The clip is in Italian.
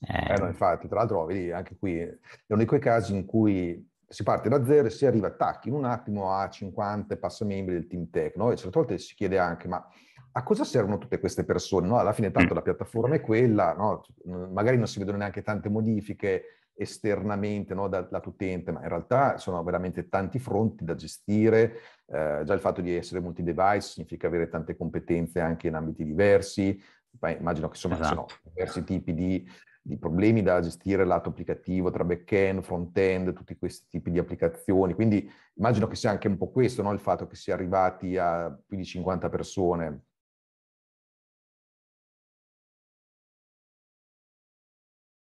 Eh. eh no, infatti, tra l'altro, vedi, anche qui è uno di quei casi in cui si parte da zero e si arriva, tac, in un attimo a 50 passamembri del team tech, no? E certe volte si chiede anche, ma a cosa servono tutte queste persone? No? Alla fine tanto la piattaforma è quella, no? magari non si vedono neanche tante modifiche esternamente no? dall'utente, da ma in realtà sono veramente tanti fronti da gestire, eh, già il fatto di essere multi-device significa avere tante competenze anche in ambiti diversi, Beh, immagino che insomma esatto. ci sono diversi tipi di di problemi da gestire lato applicativo tra back-end, front-end, tutti questi tipi di applicazioni. Quindi immagino che sia anche un po' questo, no? il fatto che si è arrivati a più di 50 persone